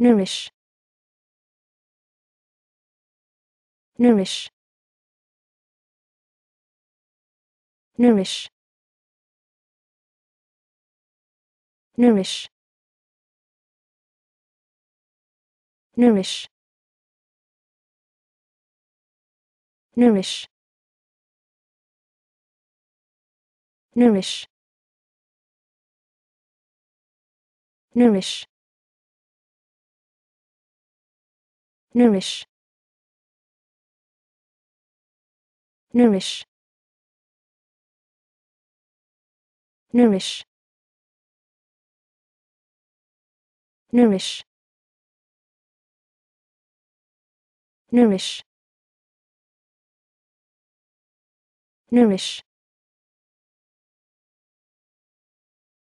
nourish nourish nourish nourish nourish nourish nourish nourish nourish nourish nourish nourish nourish nourish